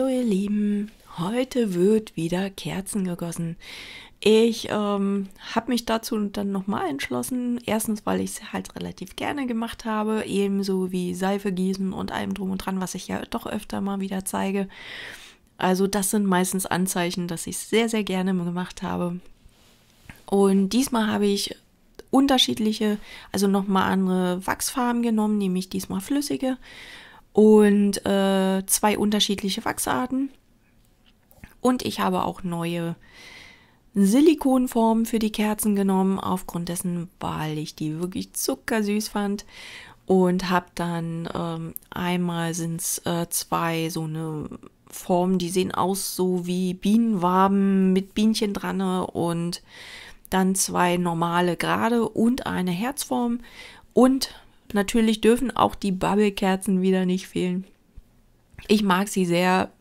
Hallo ihr Lieben, heute wird wieder Kerzen gegossen. Ich ähm, habe mich dazu dann nochmal entschlossen. Erstens, weil ich es halt relativ gerne gemacht habe, ebenso wie Seife gießen und allem drum und dran, was ich ja doch öfter mal wieder zeige. Also das sind meistens Anzeichen, dass ich es sehr, sehr gerne gemacht habe. Und diesmal habe ich unterschiedliche, also nochmal andere Wachsfarben genommen, nämlich diesmal flüssige und äh, zwei unterschiedliche Wachsarten. Und ich habe auch neue Silikonformen für die Kerzen genommen, aufgrund dessen, weil ich die wirklich zuckersüß fand. Und habe dann ähm, einmal sind es äh, zwei so eine Formen, die sehen aus so wie Bienenwaben mit Bienchen dran ne? und dann zwei normale gerade und eine Herzform und Natürlich dürfen auch die Bubblekerzen wieder nicht fehlen. Ich mag sie sehr,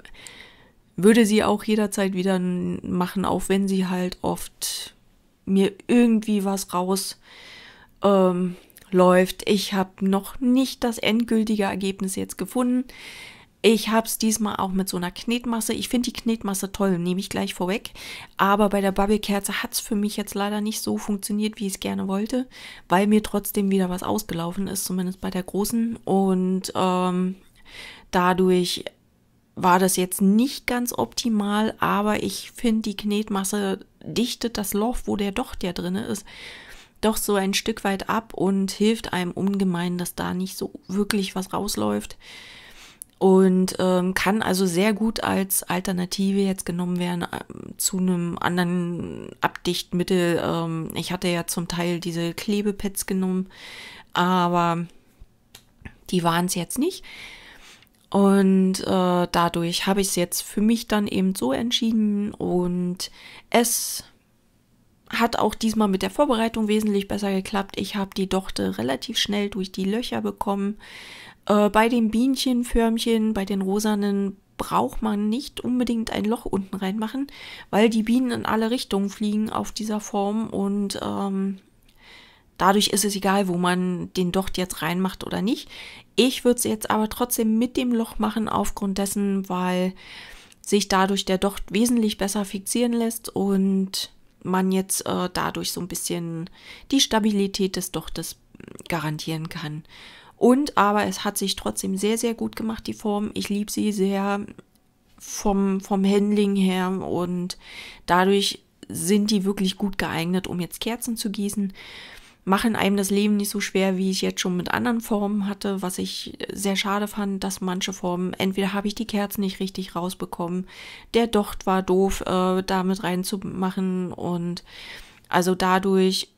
würde sie auch jederzeit wieder machen, auch wenn sie halt oft mir irgendwie was raus ähm, läuft. Ich habe noch nicht das endgültige Ergebnis jetzt gefunden. Ich habe es diesmal auch mit so einer Knetmasse. Ich finde die Knetmasse toll, nehme ich gleich vorweg. Aber bei der Bubblekerze hat es für mich jetzt leider nicht so funktioniert, wie ich es gerne wollte, weil mir trotzdem wieder was ausgelaufen ist, zumindest bei der großen. Und ähm, dadurch war das jetzt nicht ganz optimal, aber ich finde, die Knetmasse dichtet das Loch, wo der Docht ja drin ist, doch so ein Stück weit ab und hilft einem ungemein, dass da nicht so wirklich was rausläuft und ähm, kann also sehr gut als Alternative jetzt genommen werden äh, zu einem anderen Abdichtmittel. Ähm, ich hatte ja zum Teil diese Klebepads genommen, aber die waren es jetzt nicht. Und äh, dadurch habe ich es jetzt für mich dann eben so entschieden und es hat auch diesmal mit der Vorbereitung wesentlich besser geklappt. Ich habe die Dochte relativ schnell durch die Löcher bekommen. Äh, bei den Bienchenförmchen, bei den rosanen, braucht man nicht unbedingt ein Loch unten reinmachen, weil die Bienen in alle Richtungen fliegen auf dieser Form und ähm, dadurch ist es egal, wo man den Docht jetzt reinmacht oder nicht. Ich würde es jetzt aber trotzdem mit dem Loch machen, aufgrund dessen, weil sich dadurch der Docht wesentlich besser fixieren lässt und man jetzt äh, dadurch so ein bisschen die Stabilität des Dochtes garantieren kann. Und aber es hat sich trotzdem sehr, sehr gut gemacht, die Form. Ich liebe sie sehr vom, vom Handling her und dadurch sind die wirklich gut geeignet, um jetzt Kerzen zu gießen machen einem das Leben nicht so schwer, wie ich jetzt schon mit anderen Formen hatte, was ich sehr schade fand, dass manche Formen, entweder habe ich die Kerzen nicht richtig rausbekommen, der Docht war doof, äh, da mit reinzumachen und also dadurch,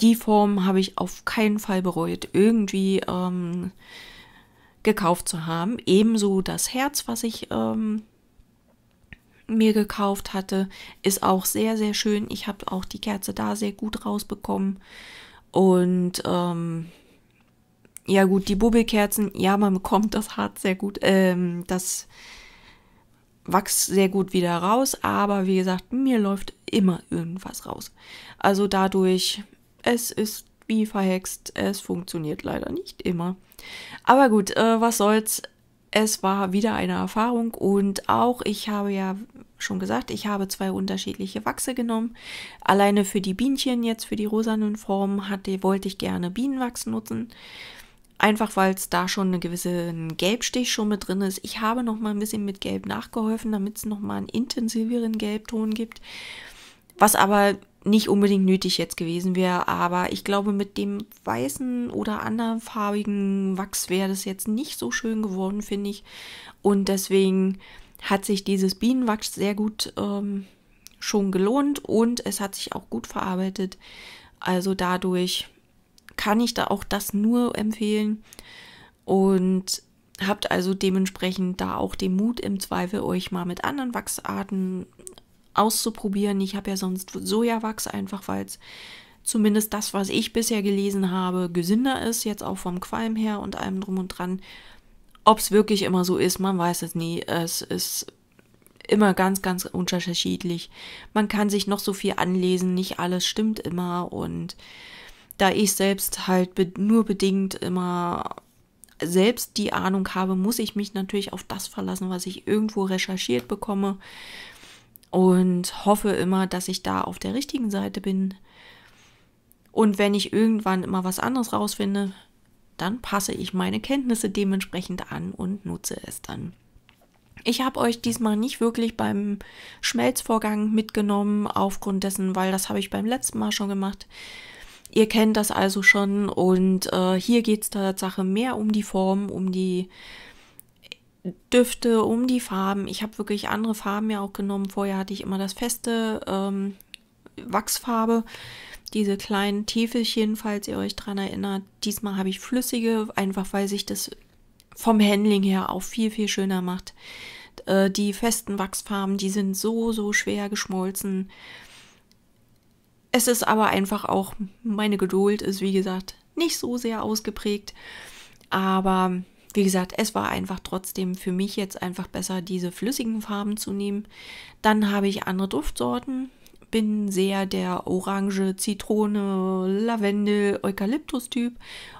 die Form habe ich auf keinen Fall bereut, irgendwie ähm, gekauft zu haben. Ebenso das Herz, was ich... Ähm, mir gekauft hatte, ist auch sehr, sehr schön. Ich habe auch die Kerze da sehr gut rausbekommen. Und ähm, ja gut, die Bubbelkerzen, ja, man bekommt das Harz sehr gut, ähm, das Wachs sehr gut wieder raus, aber wie gesagt, mir läuft immer irgendwas raus. Also dadurch, es ist wie verhext, es funktioniert leider nicht immer. Aber gut, äh, was soll's, es war wieder eine Erfahrung und auch ich habe ja schon gesagt, ich habe zwei unterschiedliche Wachse genommen. Alleine für die Bienchen jetzt, für die rosanen Formen, hatte, wollte ich gerne Bienenwachs nutzen. Einfach weil es da schon eine gewisse Gelbstich schon mit drin ist. Ich habe noch mal ein bisschen mit Gelb nachgeholfen, damit es noch mal einen intensiveren Gelbton gibt. Was aber nicht unbedingt nötig jetzt gewesen wäre, aber ich glaube, mit dem weißen oder anderen farbigen Wachs wäre das jetzt nicht so schön geworden, finde ich. Und deswegen hat sich dieses Bienenwachs sehr gut ähm, schon gelohnt und es hat sich auch gut verarbeitet. Also dadurch kann ich da auch das nur empfehlen und habt also dementsprechend da auch den Mut im Zweifel euch mal mit anderen Wachsarten auszuprobieren. Ich habe ja sonst Sojawachs einfach, weil es zumindest das, was ich bisher gelesen habe, gesünder ist, jetzt auch vom Qualm her und allem drum und dran. Ob es wirklich immer so ist, man weiß es nie. Es ist immer ganz, ganz unterschiedlich. Man kann sich noch so viel anlesen, nicht alles stimmt immer. Und da ich selbst halt nur bedingt immer selbst die Ahnung habe, muss ich mich natürlich auf das verlassen, was ich irgendwo recherchiert bekomme und hoffe immer, dass ich da auf der richtigen Seite bin. Und wenn ich irgendwann immer was anderes rausfinde, dann passe ich meine Kenntnisse dementsprechend an und nutze es dann. Ich habe euch diesmal nicht wirklich beim Schmelzvorgang mitgenommen, aufgrund dessen, weil das habe ich beim letzten Mal schon gemacht. Ihr kennt das also schon und äh, hier geht es tatsächlich mehr um die Form, um die Düfte, um die Farben. Ich habe wirklich andere Farben ja auch genommen. Vorher hatte ich immer das feste ähm, Wachsfarbe. Diese kleinen Tiefelchen, falls ihr euch dran erinnert. Diesmal habe ich flüssige, einfach weil sich das vom Handling her auch viel, viel schöner macht. Äh, die festen Wachsfarben, die sind so, so schwer geschmolzen. Es ist aber einfach auch, meine Geduld ist wie gesagt nicht so sehr ausgeprägt. Aber wie gesagt, es war einfach trotzdem für mich jetzt einfach besser, diese flüssigen Farben zu nehmen. Dann habe ich andere Duftsorten. Bin sehr der Orange, Zitrone, Lavendel, Eukalyptus-Typ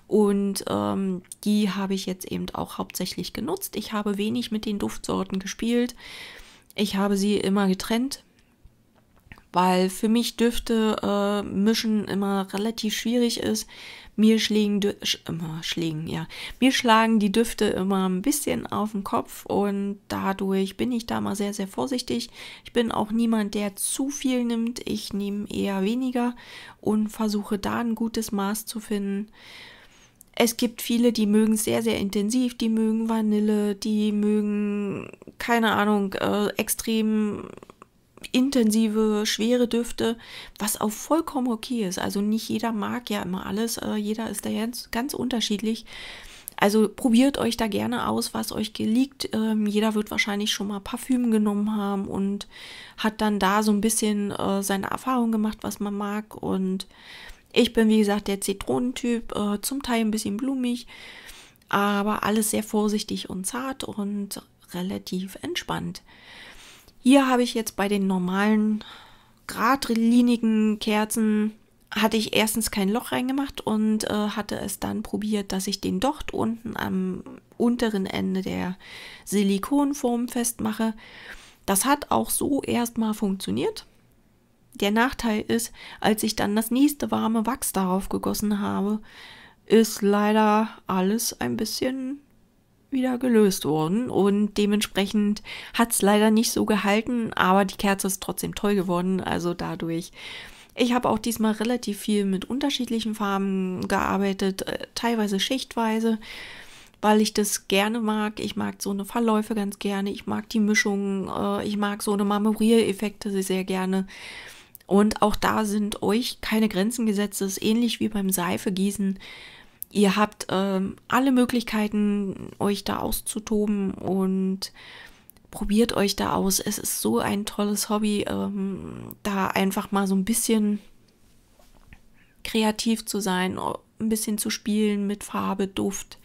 und ähm, die habe ich jetzt eben auch hauptsächlich genutzt. Ich habe wenig mit den Duftsorten gespielt. Ich habe sie immer getrennt weil für mich Düfte äh, mischen immer relativ schwierig ist. Mir schlägen, sch immer schlägen, ja. Mir schlagen die Düfte immer ein bisschen auf den Kopf und dadurch bin ich da mal sehr, sehr vorsichtig. Ich bin auch niemand, der zu viel nimmt. Ich nehme eher weniger und versuche da ein gutes Maß zu finden. Es gibt viele, die mögen sehr, sehr intensiv, die mögen Vanille, die mögen, keine Ahnung, äh, extrem intensive, schwere Düfte, was auch vollkommen okay ist. Also nicht jeder mag ja immer alles, äh, jeder ist da ganz, ganz unterschiedlich. Also probiert euch da gerne aus, was euch liegt. Ähm, jeder wird wahrscheinlich schon mal Parfüm genommen haben und hat dann da so ein bisschen äh, seine Erfahrung gemacht, was man mag. Und ich bin, wie gesagt, der Zitronentyp, äh, zum Teil ein bisschen blumig, aber alles sehr vorsichtig und zart und relativ entspannt. Hier habe ich jetzt bei den normalen geradlinigen Kerzen hatte ich erstens kein Loch reingemacht und äh, hatte es dann probiert, dass ich den Docht unten am unteren Ende der Silikonform festmache. Das hat auch so erstmal funktioniert. Der Nachteil ist, als ich dann das nächste warme Wachs darauf gegossen habe, ist leider alles ein bisschen wieder gelöst worden und dementsprechend hat es leider nicht so gehalten, aber die Kerze ist trotzdem toll geworden, also dadurch. Ich habe auch diesmal relativ viel mit unterschiedlichen Farben gearbeitet, äh, teilweise schichtweise, weil ich das gerne mag. Ich mag so eine Verläufe ganz gerne, ich mag die Mischungen, äh, ich mag so eine Marmoriereffekte sehr gerne. Und auch da sind euch keine Grenzen gesetzt. Das ist ähnlich wie beim Seifegießen. Ihr habt ähm, alle Möglichkeiten, euch da auszutoben und probiert euch da aus. Es ist so ein tolles Hobby, ähm, da einfach mal so ein bisschen kreativ zu sein, ein bisschen zu spielen mit Farbe, Duft,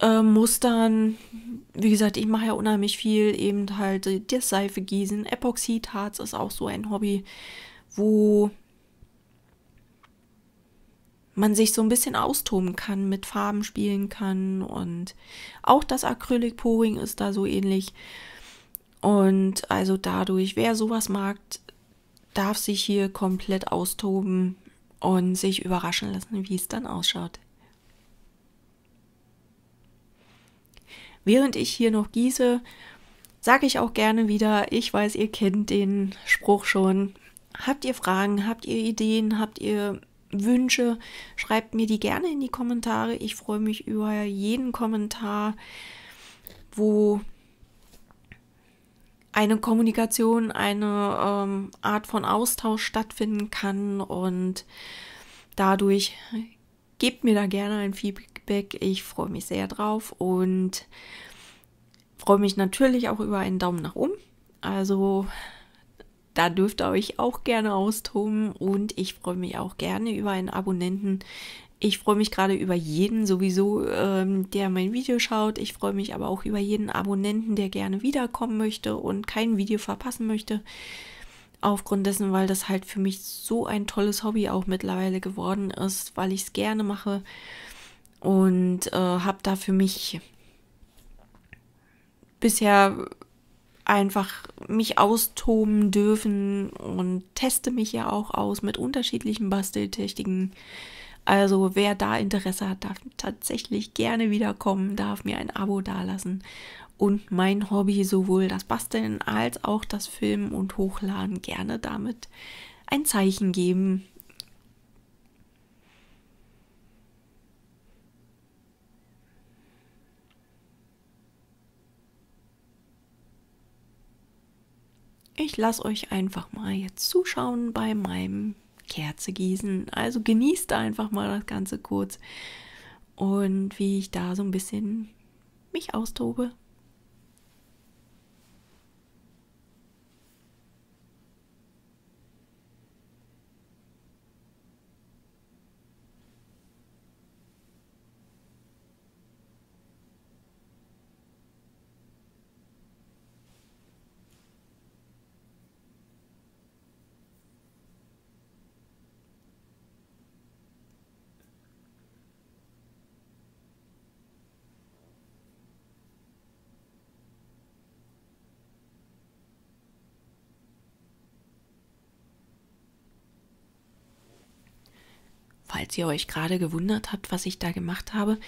äh, Mustern. Wie gesagt, ich mache ja unheimlich viel, eben halt äh, das Seife gießen, Epoxidharz ist auch so ein Hobby, wo man sich so ein bisschen austoben kann, mit Farben spielen kann und auch das Acrylic-Pouring ist da so ähnlich. Und also dadurch, wer sowas mag, darf sich hier komplett austoben und sich überraschen lassen, wie es dann ausschaut. Während ich hier noch gieße, sage ich auch gerne wieder, ich weiß, ihr kennt den Spruch schon. Habt ihr Fragen, habt ihr Ideen, habt ihr Wünsche, schreibt mir die gerne in die Kommentare. Ich freue mich über jeden Kommentar, wo eine Kommunikation, eine ähm, Art von Austausch stattfinden kann und dadurch gebt mir da gerne ein Feedback. Ich freue mich sehr drauf und freue mich natürlich auch über einen Daumen nach oben. Also da dürft ihr euch auch gerne austoben und ich freue mich auch gerne über einen Abonnenten. Ich freue mich gerade über jeden sowieso, ähm, der mein Video schaut. Ich freue mich aber auch über jeden Abonnenten, der gerne wiederkommen möchte und kein Video verpassen möchte. Aufgrund dessen, weil das halt für mich so ein tolles Hobby auch mittlerweile geworden ist, weil ich es gerne mache und äh, habe da für mich bisher einfach mich austoben dürfen und teste mich ja auch aus mit unterschiedlichen Basteltechniken. Also wer da Interesse hat, darf tatsächlich gerne wiederkommen, darf mir ein Abo dalassen und mein Hobby, sowohl das Basteln als auch das Filmen und Hochladen, gerne damit ein Zeichen geben. Ich lasse euch einfach mal jetzt zuschauen bei meinem Kerze gießen. Also genießt einfach mal das Ganze kurz und wie ich da so ein bisschen mich austobe. falls ihr euch gerade gewundert habt, was ich da gemacht habe.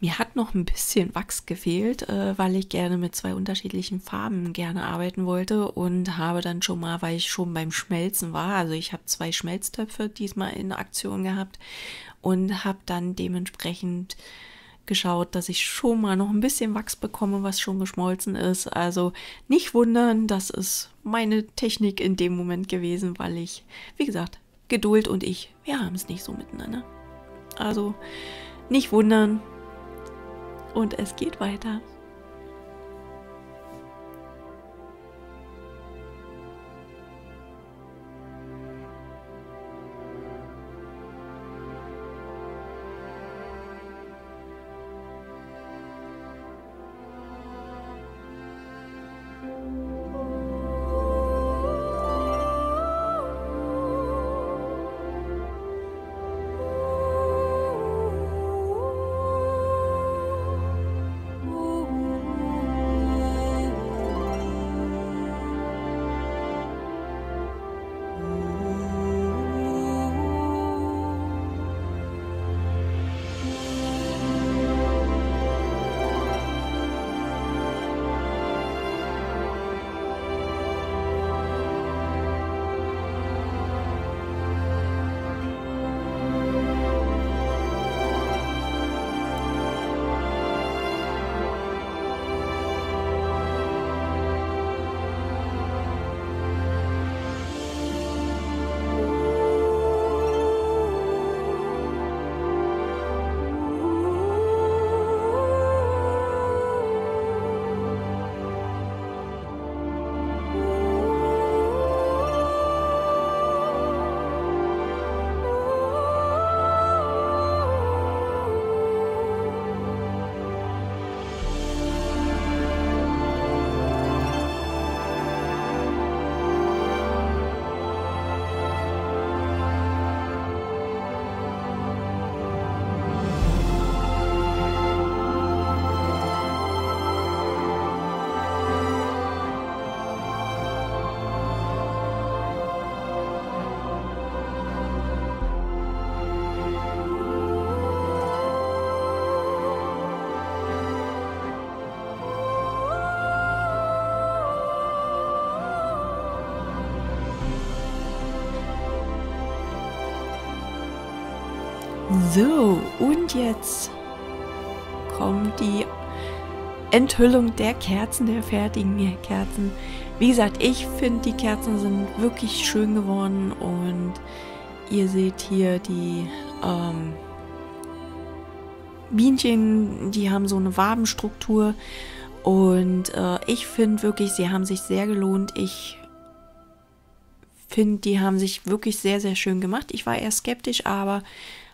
Mir hat noch ein bisschen Wachs gefehlt, äh, weil ich gerne mit zwei unterschiedlichen Farben gerne arbeiten wollte und habe dann schon mal, weil ich schon beim Schmelzen war, also ich habe zwei Schmelztöpfe diesmal in Aktion gehabt und habe dann dementsprechend geschaut, dass ich schon mal noch ein bisschen Wachs bekomme, was schon geschmolzen ist. Also nicht wundern, das ist meine Technik in dem Moment gewesen, weil ich, wie gesagt, Geduld und ich, wir haben es nicht so miteinander. Also nicht wundern und es geht weiter. So, und jetzt kommt die Enthüllung der Kerzen, der fertigen Kerzen. Wie gesagt, ich finde, die Kerzen sind wirklich schön geworden und ihr seht hier die ähm, Bienchen, die haben so eine Wabenstruktur und äh, ich finde wirklich, sie haben sich sehr gelohnt. Ich finde, die haben sich wirklich sehr, sehr schön gemacht. Ich war eher skeptisch, aber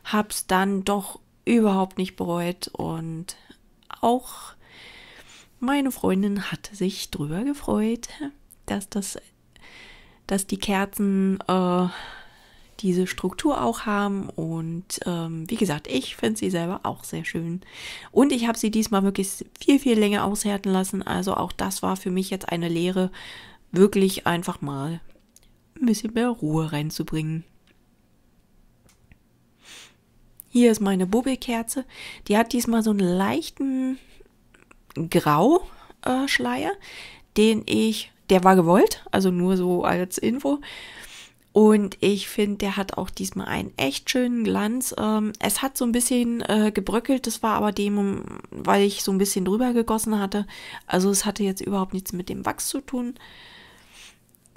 habe es dann doch überhaupt nicht bereut und auch meine Freundin hat sich drüber gefreut, dass das, dass die Kerzen äh, diese Struktur auch haben und ähm, wie gesagt, ich finde sie selber auch sehr schön. Und ich habe sie diesmal wirklich viel, viel länger aushärten lassen, also auch das war für mich jetzt eine Lehre, wirklich einfach mal ein bisschen mehr Ruhe reinzubringen. Hier ist meine Bubbelkerze. Die hat diesmal so einen leichten Grauschleier, äh, den ich, der war gewollt, also nur so als Info. Und ich finde, der hat auch diesmal einen echt schönen Glanz. Ähm, es hat so ein bisschen äh, gebröckelt, das war aber dem, weil ich so ein bisschen drüber gegossen hatte. Also es hatte jetzt überhaupt nichts mit dem Wachs zu tun.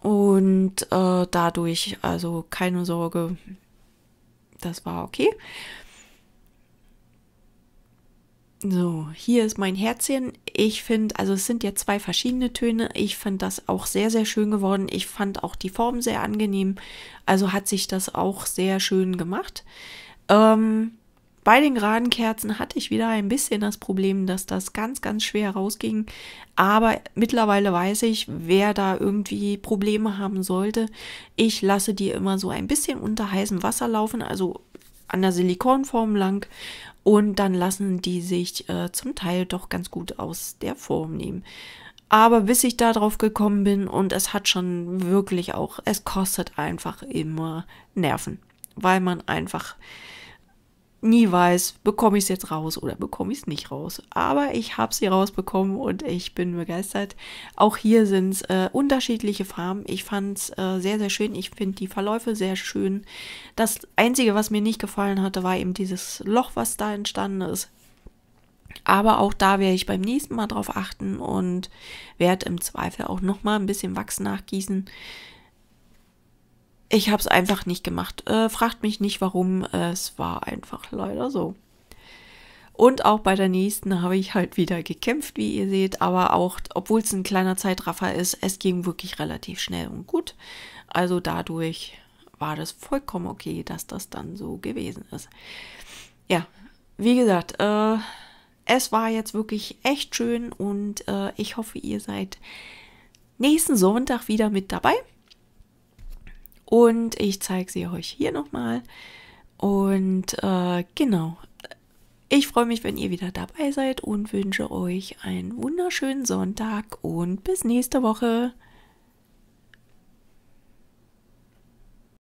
Und äh, dadurch, also keine Sorge, das war okay. So, hier ist mein Herzchen. Ich finde, also es sind ja zwei verschiedene Töne. Ich finde das auch sehr, sehr schön geworden. Ich fand auch die Form sehr angenehm. Also hat sich das auch sehr schön gemacht. Ähm, bei den geraden Kerzen hatte ich wieder ein bisschen das Problem, dass das ganz, ganz schwer rausging. Aber mittlerweile weiß ich, wer da irgendwie Probleme haben sollte. Ich lasse die immer so ein bisschen unter heißem Wasser laufen. Also an der Silikonform lang und dann lassen die sich äh, zum Teil doch ganz gut aus der Form nehmen. Aber bis ich da drauf gekommen bin und es hat schon wirklich auch, es kostet einfach immer Nerven, weil man einfach nie weiß, bekomme ich es jetzt raus oder bekomme ich es nicht raus. Aber ich habe sie rausbekommen und ich bin begeistert. Auch hier sind es äh, unterschiedliche Farben. Ich fand es äh, sehr, sehr schön. Ich finde die Verläufe sehr schön. Das Einzige, was mir nicht gefallen hatte, war eben dieses Loch, was da entstanden ist. Aber auch da werde ich beim nächsten Mal drauf achten und werde im Zweifel auch nochmal ein bisschen Wachs nachgießen. Ich habe es einfach nicht gemacht. Äh, fragt mich nicht, warum. Äh, es war einfach leider so. Und auch bei der nächsten habe ich halt wieder gekämpft, wie ihr seht. Aber auch, obwohl es ein kleiner Zeitraffer ist, es ging wirklich relativ schnell und gut. Also dadurch war das vollkommen okay, dass das dann so gewesen ist. Ja, wie gesagt, äh, es war jetzt wirklich echt schön und äh, ich hoffe, ihr seid nächsten Sonntag wieder mit dabei. Und ich zeige sie euch hier nochmal. Und äh, genau, ich freue mich, wenn ihr wieder dabei seid und wünsche euch einen wunderschönen Sonntag und bis nächste Woche.